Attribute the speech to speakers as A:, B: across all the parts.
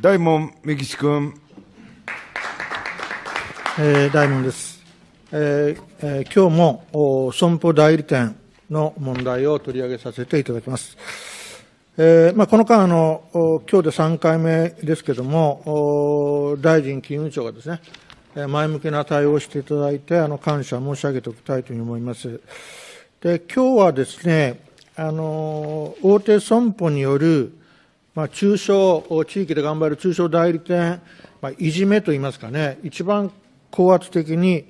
A: 大門みきち君。えー、大門です。えーえー、今日も損保代理店の問題を取り上げさせていただきます。えーまあ、この間あの、今日で3回目ですけれども、大臣、金融庁がですね、前向きな対応をしていただいて、あの感謝申し上げておきたいというふうに思います。で今日はですねあの、大手損保によるまあ、中小、地域で頑張る中小代理店、まあ、いじめといいますかね、一番高圧的に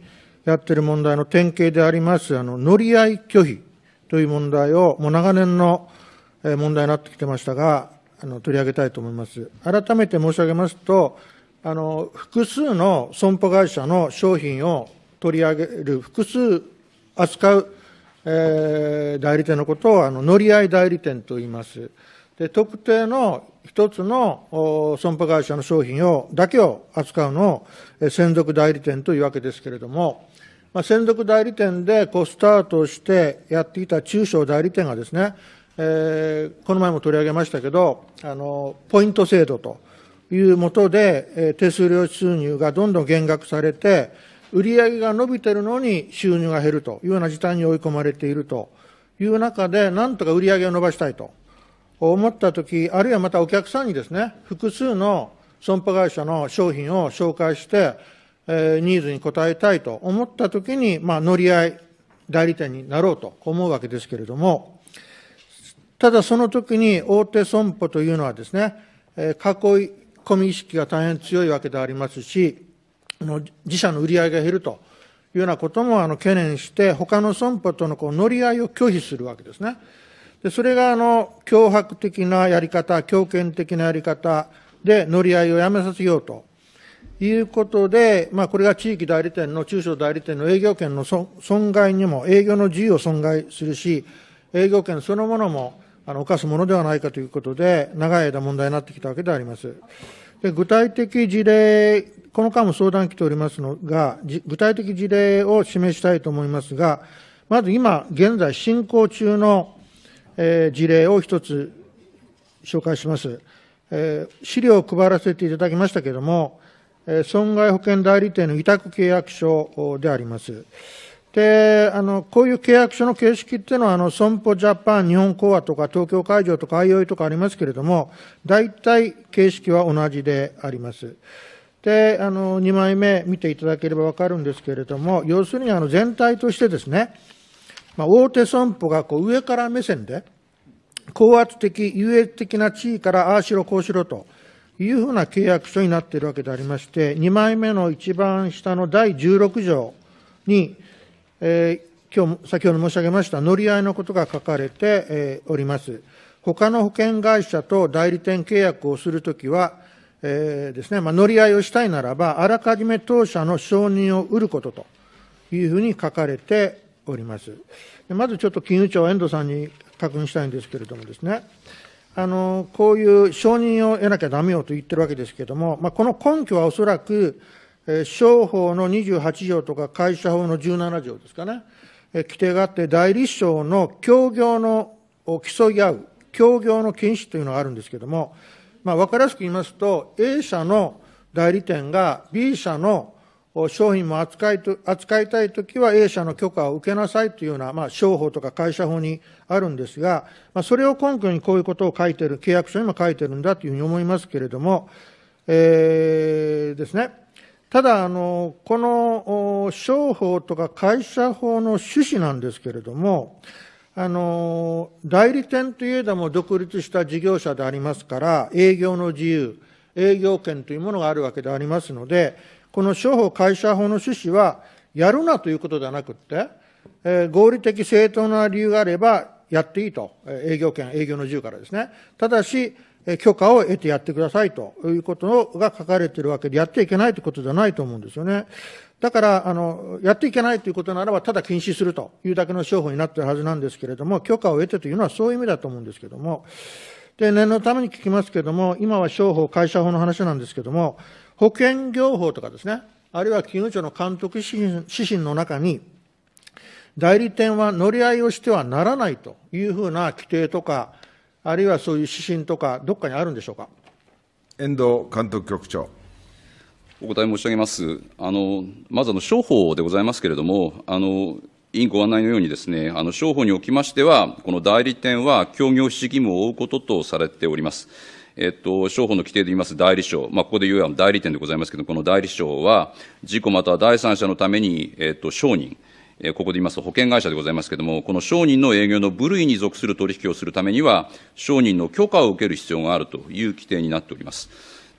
A: やってる問題の典型であります、あの、乗り合い拒否という問題を、もう長年の問題になってきてましたが、あの、取り上げたいと思います。改めて申し上げますと、あの、複数の損保会社の商品を取り上げる、複数扱う、えー、代理店のことを、あの、乗り合い代理店と言います。で特定の一つの損保会社の商品をだけを扱うのを専属代理店というわけですけれども、まあ、専属代理店でこうスタートしてやっていた中小代理店がですね、えー、この前も取り上げましたけど、あのポイント制度というもとで、えー、手数料収入がどんどん減額されて、売り上げが伸びてるのに収入が減るというような事態に追い込まれているという中で、なんとか売り上げを伸ばしたいと。思ったとき、あるいはまたお客さんにですね、複数の損保会社の商品を紹介して、えー、ニーズに応えたいと思ったときに、まあ、乗り合い、代理店になろうと思うわけですけれども、ただその時に大手損保というのはですね、えー、囲い込み意識が大変強いわけでありますし、自社の売り上げが減るというようなこともあの懸念して、他の損保とのこう乗り合いを拒否するわけですね。でそれがあの脅迫的なやり方、強権的なやり方で乗り合いをやめさせようということで、まあ、これが地域代理店の中小代理店の営業権の損害にも、営業の自由を損害するし、営業権そのものもあの犯すものではないかということで、長い間問題になってきたわけであります。で具体的事例、この間も相談来ておりますのが、具体的事例を示したいと思いますが、まず今、現在進行中のえー、事例を一つ紹介します。えー、資料を配らせていただきましたけれども、えー、損害保険代理店の委託契約書であります。で、あの、こういう契約書の形式っていうのは、あの、損保ジャパン、日本講和とか、東京会場とか、IOI とかありますけれども、大体形式は同じであります。で、あの、2枚目見ていただければわかるんですけれども、要するに、あの、全体としてですね、まあ、大手損保がこう上から目線で、高圧的、優越的な地位からああしろこうしろというふうな契約書になっているわけでありまして、2枚目の一番下の第16条に、えー、今日、先ほど申し上げました乗り合いのことが書かれて、えー、おります。他の保険会社と代理店契約をするときは、えー、ですね、まあ、乗り合いをしたいならば、あらかじめ当社の承認を得ることというふうに書かれております。まずちょっと金融庁、遠藤さんに確認したいんですけれどもですね、あのこういう承認を得なきゃだめよと言ってるわけですけれども、まあ、この根拠はおそらく、えー、商法の28条とか会社法の17条ですかね、えー、規定があって、代理商の協業のを競い合う、協業の禁止というのがあるんですけれども、まあ、分かりやすく言いますと、A 社の代理店が B 社の商品も扱いと扱いたいときは A 社の許可を受けなさいというような、まあ、商法とか会社法にあるんですが、まあ、それを根拠にこういうことを書いている、契約書にも書いてるんだというふうに思いますけれども、えー、ですね。ただ、あの、この商法とか会社法の趣旨なんですけれども、あの、代理店といえども独立した事業者でありますから、営業の自由、営業権というものがあるわけでありますので、この商法会社法の趣旨は、やるなということではなくって、えー、合理的正当な理由があればやっていいと、営業権、営業の自由からですね。ただし、許可を得てやってくださいということが書かれているわけで、やっていけないということじゃないと思うんですよね。だから、あの、やっていけないということならば、ただ禁止するというだけの商法になっているはずなんですけれども、許可を得てというのはそういう意味だと思うんですけれども、で、念のために聞きますけれども、今は商法、会社法の話なんですけれども、保険業法とかですね、あるいは金融庁の監督指針の中に、代理店は乗り合いをしてはならないというふうな規定とか、あるいはそういう指針とか、どっかにあるんでしょうか。
B: 遠藤監督局長。お答え申し上げます。あのまずあの、商法でございますけれども、あの委員ご案内のようにですね、あの商法におきましては、この代理店は協業指示義務を負うこととされております。えっと、商法の規定で言います代理商、まあ、ここで言うような代理店でございますけど、この代理商は、事故または第三者のために、えっと、商人、えここで言いますと保険会社でございますけれども、この商人の営業の部類に属する取引をするためには、商人の許可を受ける必要があるという規定になっております。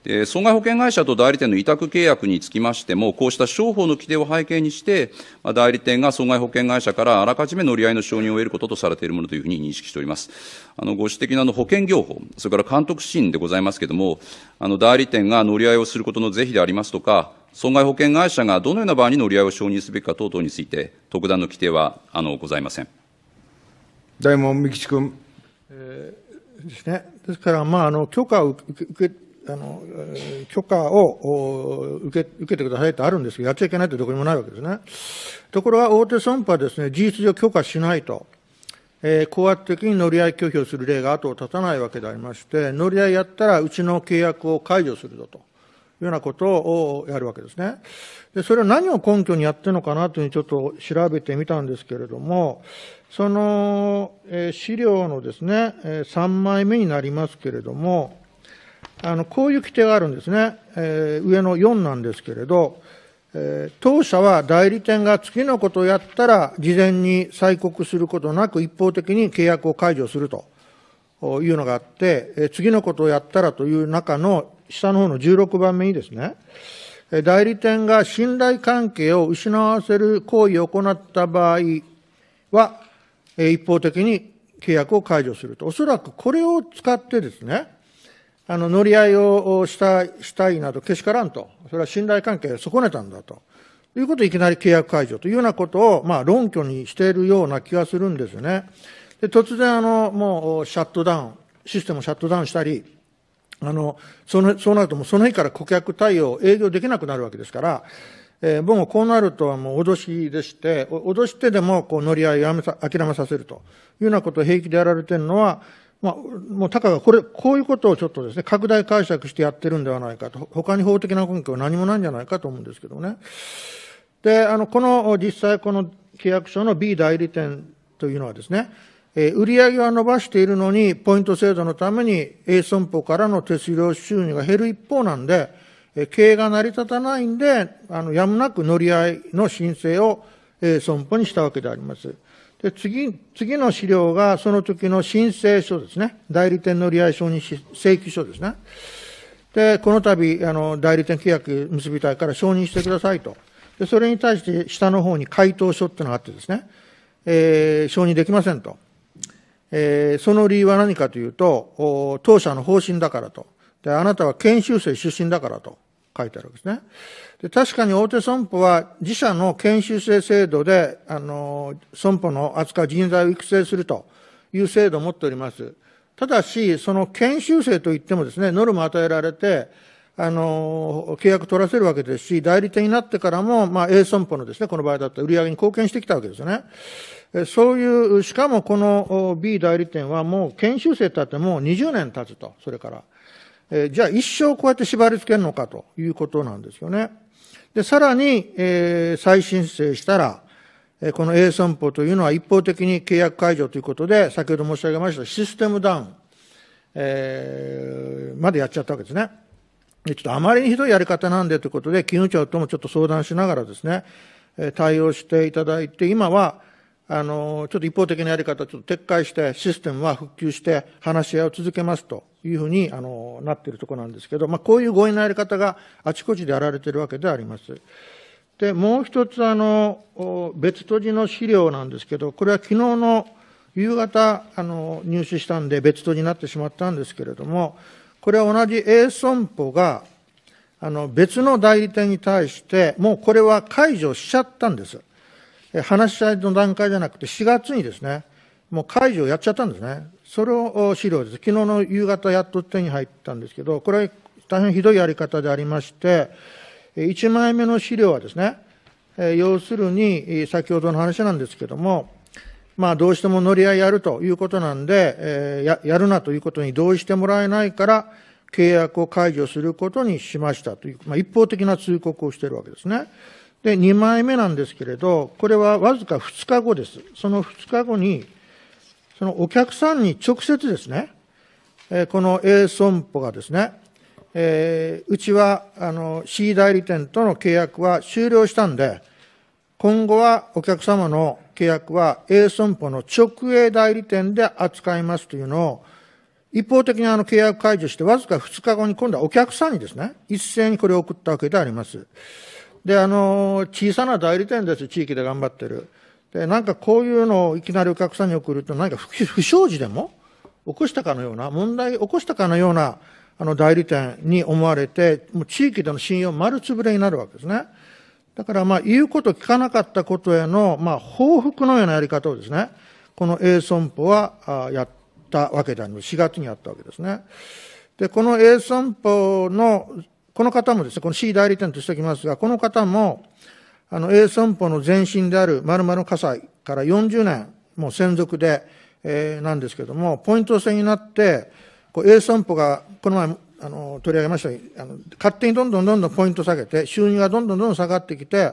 B: で損害保険会社と代理店の委託契約につきましても、こうした商法の規定を背景にして、代理店が損害保険会社からあらかじめ乗り合いの承認を得ることとされているものというふうに認識しております。あのご指摘のあの保険業法、それから監督指針でございますけれども、あの代理店が乗り合いをすることの是非でありますとか、損害保険会社がどのような場合に乗り合いを承認すべきか等々について、特段の規定はあのございません。大門美吉君。
A: えーですね、ですから、まああの、許可を受けあの、許可を受け受けてくださいってあるんですけど、やっちゃいけないってどこにもないわけですね。ところが大手損保はですね、事実上許可しないと。えー、高圧的に乗り合い拒否をする例が後を絶たないわけでありまして、乗り合いやったらうちの契約を解除するぞというようなことをやるわけですね。で、それは何を根拠にやってるのかなというふうにちょっと調べてみたんですけれども、その、えー、資料のですね、えー、3枚目になりますけれども、あの、こういう規定があるんですね。えー、上の4なんですけれど、えー、当社は代理店が次のことをやったら、事前に催告することなく一方的に契約を解除するというのがあって、えー、次のことをやったらという中の下の方の16番目にですね、代理店が信頼関係を失わせる行為を行った場合は、一方的に契約を解除すると。おそらくこれを使ってですね、あの、乗り合いをしたしたいなどけしからんと。それは信頼関係を損ねたんだと。いうことをいきなり契約解除というようなことを、まあ、論拠にしているような気がするんですね。で、突然、あの、もう、シャットダウン、システムをシャットダウンしたり、あの、その、そうなるともうその日から顧客対応、営業できなくなるわけですから、えー、僕もこうなるとはもう脅しでして、脅してでもこう乗り合いを諦めさせるというようなことを平気でやられてるのは、まあ、もうたかがこれ、こういうことをちょっとですね、拡大解釈してやってるんではないかと、他に法的な根拠は何もないんじゃないかと思うんですけどね。で、あの、この、実際この契約書の B 代理店というのはですね、えー、売上は伸ばしているのに、ポイント制度のために A 損保からの手数料収入が減る一方なんで、えー、経営が成り立たないんで、あの、やむなく乗り合いの申請を、え損保にしたわけであります。で次次の資料がその時の申請書ですね。代理店の利合承認請求書ですね。で、この度、あの、代理店契約結びたいから承認してくださいと。で、それに対して下の方に回答書ってのがあってですね、えー、承認できませんと。えー、その理由は何かというと、当社の方針だからと。で、あなたは研修生出身だからと。書いてあるわけですね。で確かに大手損保は自社の研修生制度で、あの、損保の扱う人材を育成するという制度を持っております。ただし、その研修生といってもですね、ノルマ与えられて、あの、契約取らせるわけですし、代理店になってからも、まあ、A 損保のですね、この場合だったら売り上げに貢献してきたわけですよね。そういう、しかもこの B 代理店はもう研修生たってもう20年経つと、それから。えー、じゃあ一生こうやって縛り付けるのかということなんですよね。で、さらに、えー、再申請したら、えー、この A 損保というのは一方的に契約解除ということで、先ほど申し上げましたシステムダウン、えー、までやっちゃったわけですね。でちょっとあまりにひどいやり方なんでということで、金融庁ともちょっと相談しながらですね、え対応していただいて、今は、あの、ちょっと一方的なやり方をちょっと撤回して、システムは復旧して、話し合いを続けますというふうに、あの、なっているところなんですけど、まあ、こういう強引なやり方があちこちでやられているわけであります。で、もう一つ、あの、別途寺の資料なんですけど、これは昨日の夕方、あの、入手したんで、別途になってしまったんですけれども、これは同じ A 損保が、あの、別の代理店に対して、もうこれは解除しちゃったんです。話し合いの段階じゃなくて、4月にですね、もう解除をやっちゃったんですね。それを資料です。昨日の夕方やっと手に入ったんですけど、これ大変ひどいやり方でありまして、1枚目の資料はですね、要するに、先ほどの話なんですけども、まあ、どうしても乗り合いやるということなんで、や、やるなということに同意してもらえないから、契約を解除することにしましたという、まあ、一方的な通告をしているわけですね。で、2枚目なんですけれど、これはわずか2日後です。その2日後に、そのお客さんに直接ですね、この A 損保がですね、えー、うちはあの C 代理店との契約は終了したんで、今後はお客様の契約は A 損保の直営代理店で扱いますというのを、一方的にあの契約解除して、わずか2日後に今度はお客さんにですね、一斉にこれを送ったわけであります。で、あの、小さな代理店です、地域で頑張ってる。で、なんかこういうのをいきなりお客さんに送ると、何か不祥事でも起こしたかのような、問題起こしたかのような、あの代理店に思われて、もう地域での信用丸つぶれになるわけですね。だからまあ言うこと聞かなかったことへの、まあ報復のようなやり方をですね、この A 損保はやったわけであります。4月にやったわけですね。で、この A 損保のこの方もですね、この C 代理店としておきますが、この方も、あの、A 損保の前身である〇〇火災から40年、もう専属で、えー、なんですけども、ポイント制になって、こう A 損保が、この前、あの、取り上げましたあの、勝手にどんどんどんどんポイント下げて、収入がどんどんどんどん下がってきて、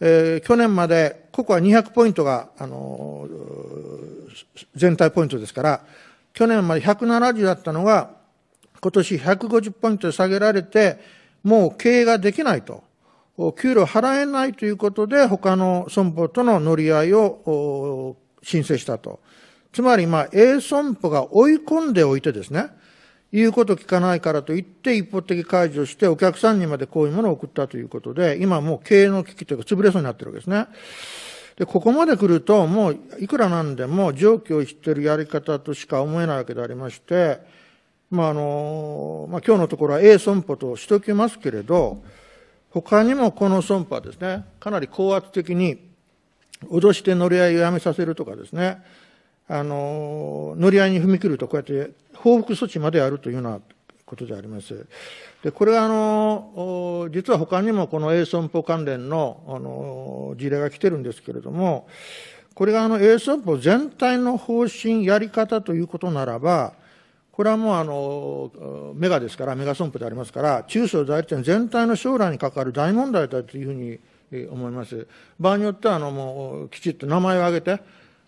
A: えー、去年まで、ここは200ポイントが、あのー、全体ポイントですから、去年まで170だったのが、今年150ポイント下げられて、もう経営ができないと。給料払えないということで、他の損保との乗り合いを申請したと。つまり、まあ、A 損保が追い込んでおいてですね、言うこと聞かないからと言って一方的解除してお客さんにまでこういうものを送ったということで、今もう経営の危機というか潰れそうになってるわけですね。で、ここまで来るともういくらなんでも上記を知ってるやり方としか思えないわけでありまして、まああのまあ、今日のところは A 損保としときますけれど、他にもこの損保はですね、かなり高圧的に脅して乗り合いをやめさせるとかですね、あの乗り合いに踏み切ると、こうやって報復措置までやるというようなことであります。で、これはあの、実は他にもこの A 損保関連のあの事例が来てるんですけれども、これがあの A 損保全体の方針やり方ということならば、これはもうあの、メガですから、メガ損保でありますから、中小財店全体の将来に関わる大問題だというふうに思います。場合によっては、あの、もう、きちっと名前を挙げて、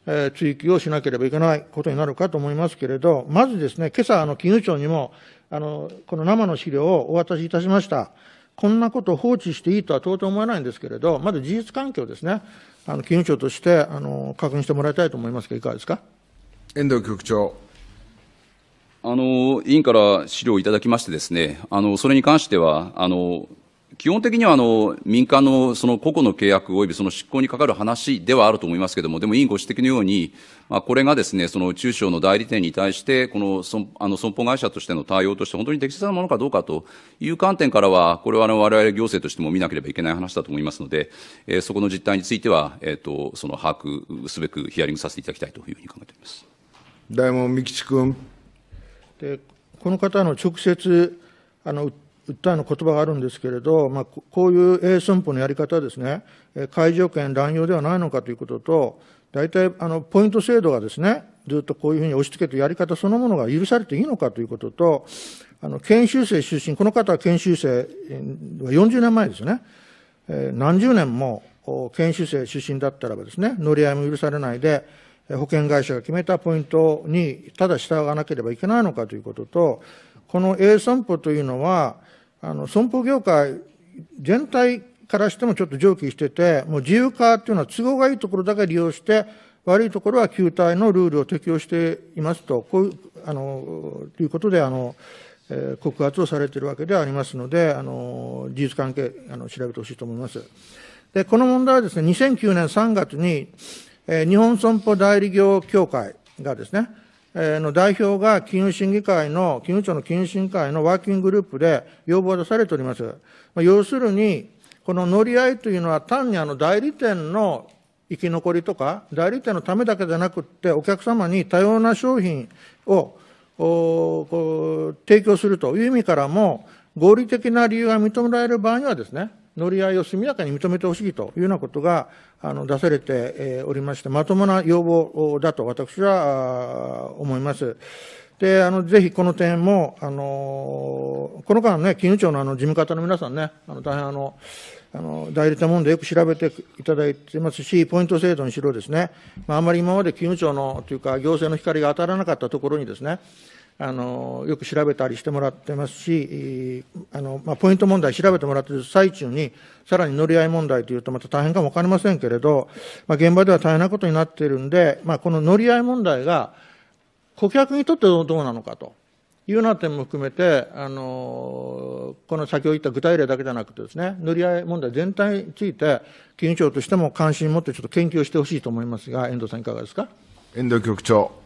A: えー、追及をしなければいけないことになるかと思いますけれど、まずですね、今朝、あの、金融庁にも、あの、この生の資料をお渡しいたしました。こんなことを放置していいとは到底思えないんですけれど、まず事実環境ですね、あの、金融庁として、あの、確認してもらいたいと思いますが、いかがですか。
B: 遠藤局長。あの、委員から資料をいただきましてですね、あの、それに関しては、あの、基本的にはあの民間のその個々の契約及びその執行にかかる話ではあると思いますけれども、でも委員ご指摘のように、まあ、これがですねその中小の代理店に対して、この損あの損保会社としての対応として、本当に適切なものかどうかという観点からは、これはわれ我々行政としても見なければいけない話だと思いますので、えー、そこの実態については、えーと、その把握すべくヒアリングさせていただきたいというふうに考えております。大門美君。
A: でこの方の直接あの訴えの言葉があるんですけれど、まあ、こういう A 寸法のやり方ですね、解除権乱用ではないのかということと、大体あのポイント制度がですね、ずっとこういうふうに押し付けてやり方そのものが許されていいのかということと、あの研修生出身、この方は研修生は40年前ですね、何十年も研修生出身だったらばですね、乗り合いも許されないで、保険会社が決めたポイントにただ従わなければいけないのかということと、この営損保というのは、あの損保業界全体からしてもちょっと上記してて、もう自由化というのは都合がいいところだけ利用して、悪いところは球体のルールを適用していますと、こういう、あの、ということで、あの、えー、告発をされているわけではありますので、あの、事実関係、あの、調べてほしいと思います。で、この問題はですね、2009年3月に、え日本損保代理業協会がですね、えの代表が金融審議会の、金融庁の金融審議会のワーキンググループで要望を出されております。ま要するに、この乗り合いというのは単にあの代理店の生き残りとか、代理店のためだけじゃなくって、お客様に多様な商品を提供するという意味からも、合理的な理由が認められる場合にはですね、乗り合いを速やかに認めてほしいというようなことがあの出されて、えおりまして、まともな要望だと私は思います。で、あの、ぜひこの点も、あの、この間ね、金融庁のあの、事務方の皆さんね、あの、大変あの、あの、代理店問題よく調べていただいてますし、ポイント制度にしろですね、まあ、あまり今まで金融庁のというか、行政の光が当たらなかったところにですね、あのよく調べたりしてもらってますし、あのまあ、ポイント問題調べてもらっている最中に、さらに乗り合い問題というとまた大変かもわかりませんけれど、まあ、現場では大変なことになっているんで、まあ、この乗り合い問題が顧客にとってどうなのかと。いうような点も含めて、あのこの先ほど言った具体例だけじゃなくてですね、乗り合い問題全体について、金融庁としても関心を持ってちょっと研究してほしいと思いますが、遠藤さんいかがですか。
B: 遠藤局長。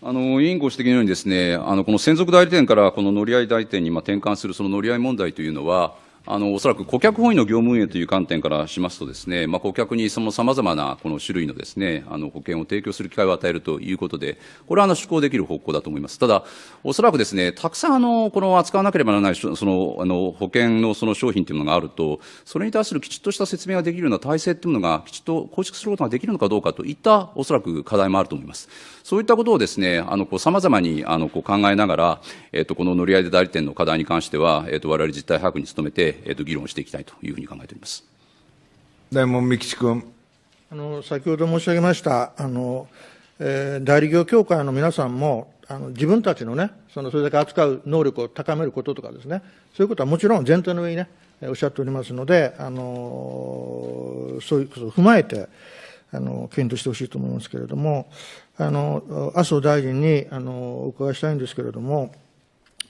B: あの委員ご指摘のようにです、ね、あのこの専属代理店からこの乗り合い代理店に転換するその乗り合い問題というのは、あの、おそらく顧客本位の業務運営という観点からしますとですね、まあ、顧客にその様々なこの種類のですね、あの、保険を提供する機会を与えるということで、これはあの、施行できる方向だと思います。ただ、おそらくですね、たくさんあの、この扱わなければならない、その、あの、保険のその商品というものがあると、それに対するきちっとした説明ができるような体制というものがきちっと構築することができるのかどうかといった、おそらく課題もあると思います。そういったことをですね、あの、こう、様々に、あの、こう考えながら、えっ、と、この乗り合いで代理店の課題に関しては、えっ、と、我々実態把握に努めて、えー、と議論していきたいというふうに考えております
C: 大門美吉君
A: あの。先ほど申し上げましたあの、えー、代理業協会の皆さんも、あの自分たちのね、そのそれだけ扱う能力を高めることとかですね、そういうことはもちろん前提の上にね、おっしゃっておりますので、あのそういうことを踏まえて、あの検討してほしいと思いますけれども、あの麻生大臣にあのお伺いしたいんですけれども、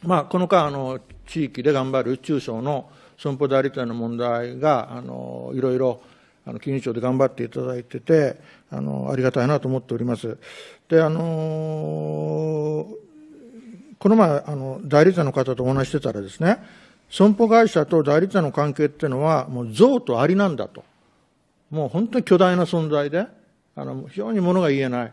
A: まあ、この間あの、地域で頑張る中小の損保代理店の問題があのいろいろあの金融庁で頑張っていただいててあのありがたいなと思っております。であのこの前あの代理店の方とお話してたらですね損保会社と代理店の関係っていうのはもう像とありなんだともう本当に巨大な存在であの非常にものが言えない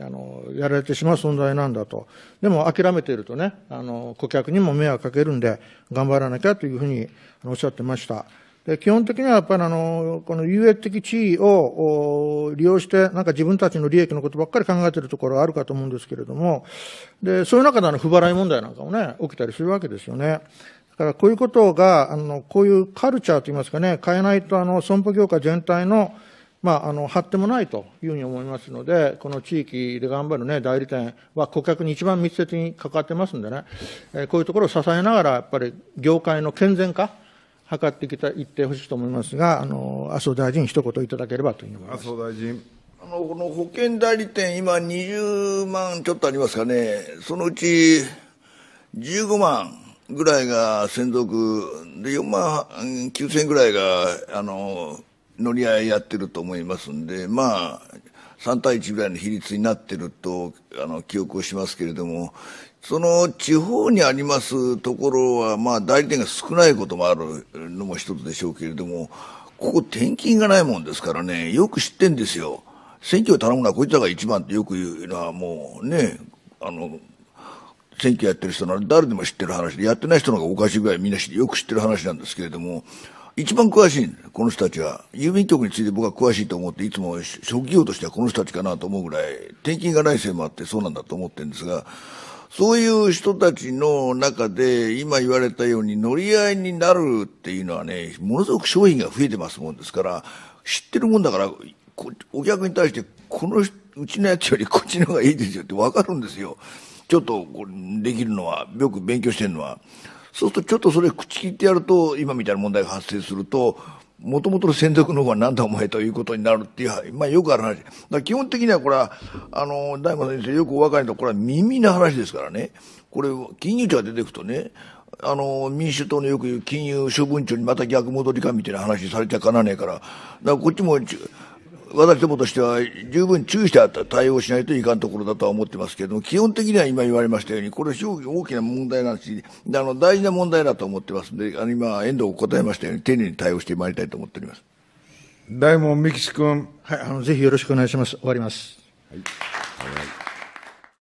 A: あの、やられてしまう存在なんだと。でも諦めているとね、あの、顧客にも迷惑かけるんで、頑張らなきゃというふうにおっしゃってました。で、基本的にはやっぱりあの、この優越的地位を利用して、なんか自分たちの利益のことばっかり考えているところがあるかと思うんですけれども、で、そういう中であの、不払い問題なんかもね、起きたりするわけですよね。だからこういうことが、あの、こういうカルチャーといいますかね、変えないとあの、損保業界全体のまあ、あの、ってもないというふうに思いますので、この地域で頑張るね、代理店は顧客に一番密接に関わってますんでね、えー、こういうところを支えながら、やっぱり業界の健全化、図ってきた、いってほしいと思いますが、あの、麻生大臣、一言いただければというふうに思います。麻生大臣。あの、この保険
C: 代理店、今20万ちょっとありますかね、そのうち15万、ぐらいが専属で4万9000ぐらいがあの乗り合いやってると思いますんで、まあ、3対1ぐらいの比率になってるとあの記憶をしますけれども、その地方にありますところは、まあ、代理店が少ないこともあるのも一つでしょうけれども、ここ転勤がないもんですからね、よく知ってんですよ。選挙を頼むのはこいつらが一番ってよく言うのはもうね、あの、選挙やってる人なら誰でも知ってる話で、やってない人の方がおかしいぐらいみんなよく知ってる話なんですけれども、一番詳しいんです、この人たちは。郵便局について僕は詳しいと思って、いつも職業としてはこの人たちかなと思うぐらい、転勤がないせいもあってそうなんだと思ってるんですが、そういう人たちの中で、今言われたように乗り合いになるっていうのはね、ものすごく商品が増えてますもんですから、知ってるもんだから、お客に対して、このうちのやつよりこっちの方がいいですよってわかるんですよ。ちょっとできるのは、よく勉強してるのは。そうするとちょっとそれ口切ってやると、今みたいな問題が発生すると、もともとの専属の方は何だお前ということになるっていう、まあよくある話。だ基本的にはこれは、あの、大門先生よくお分かりと、これは耳の話ですからね。これ、金融庁が出てくとね、あの、民主党のよく言う金融処分庁にまた逆戻りかみたいな話されちゃかなねえから。だからこっちも、私どもとしては十分注意して対応しないといかんところだとは思ってますけれども、基本的には今言われましたように、これ非常に大きな問題なんし、あの大事な問題だと思ってますので、あの今、遠藤答えましたように、丁寧に対応してまいりたい
A: と思っております大門美吉君、はいあの。ぜひよろしくお願いします。終わります。はい、はい